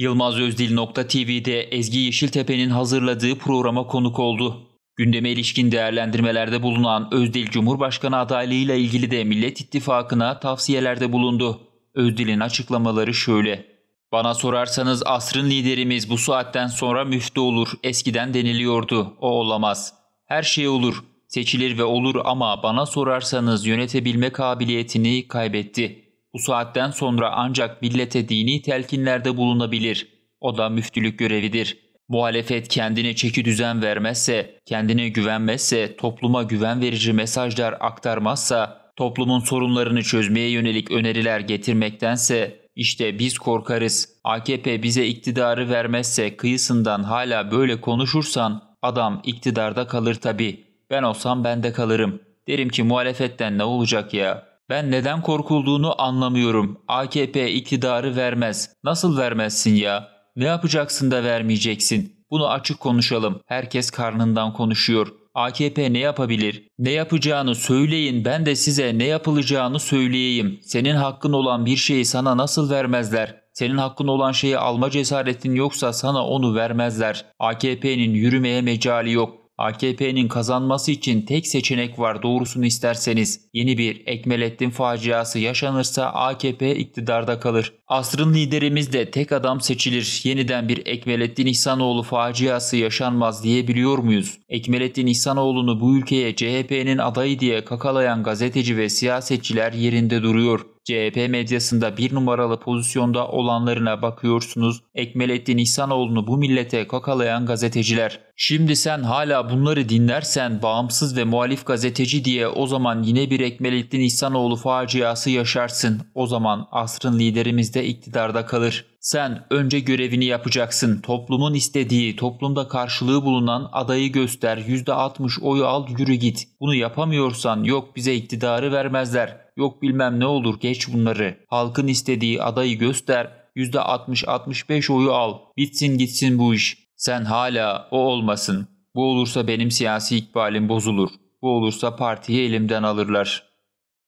Yılmazozdil.tv'de Ezgi Yeşiltepe'nin hazırladığı programa konuk oldu. Gündeme ilişkin değerlendirmelerde bulunan Özdil Cumhurbaşkanı adaylığıyla ilgili de Millet İttifakı'na tavsiyelerde bulundu. Özdil'in açıklamaları şöyle. Bana sorarsanız asrın liderimiz bu saatten sonra müftü olur. Eskiden deniliyordu. O olamaz. Her şey olur. Seçilir ve olur ama bana sorarsanız yönetebilme kabiliyetini kaybetti.'' Bu saatten sonra ancak millete dini telkinlerde bulunabilir. O da müftülük görevidir. Muhalefet kendine çeki düzen vermezse, kendine güvenmezse, topluma güven verici mesajlar aktarmazsa, toplumun sorunlarını çözmeye yönelik öneriler getirmektense işte biz korkarız. AKP bize iktidarı vermezse kıyısından hala böyle konuşursan adam iktidarda kalır tabii. Ben olsam ben de kalırım. Derim ki muhalefetten ne olacak ya? Ben neden korkulduğunu anlamıyorum. AKP iktidarı vermez. Nasıl vermezsin ya? Ne yapacaksın da vermeyeceksin? Bunu açık konuşalım. Herkes karnından konuşuyor. AKP ne yapabilir? Ne yapacağını söyleyin ben de size ne yapılacağını söyleyeyim. Senin hakkın olan bir şeyi sana nasıl vermezler? Senin hakkın olan şeyi alma cesaretin yoksa sana onu vermezler. AKP'nin yürümeye mecali yok. AKP'nin kazanması için tek seçenek var doğrusunu isterseniz. Yeni bir Ekmelettin faciası yaşanırsa AKP iktidarda kalır. Asrın liderimiz de tek adam seçilir. Yeniden bir Ekmelettin İhsanoğlu faciası yaşanmaz diyebiliyor muyuz? Ekmelettin İhsanoğlu'nu bu ülkeye CHP'nin adayı diye kakalayan gazeteci ve siyasetçiler yerinde duruyor. CHP medyasında bir numaralı pozisyonda olanlarına bakıyorsunuz. Ekmelettin İhsanoğlu'nu bu millete kakalayan gazeteciler. Şimdi sen hala bunları dinlersen bağımsız ve muhalif gazeteci diye o zaman yine bir Ekmelettin İhsanoğlu faciası yaşarsın. O zaman asrın liderimiz de iktidarda kalır. Sen önce görevini yapacaksın. Toplumun istediği, toplumda karşılığı bulunan adayı göster. %60 oyu al yürü git. Bunu yapamıyorsan yok bize iktidarı vermezler. Yok bilmem ne olur geç bunları. Halkın istediği adayı göster. %60-65 oyu al. Bitsin gitsin bu iş. Sen hala o olmasın. Bu olursa benim siyasi ikbalim bozulur. Bu olursa partiyi elimden alırlar.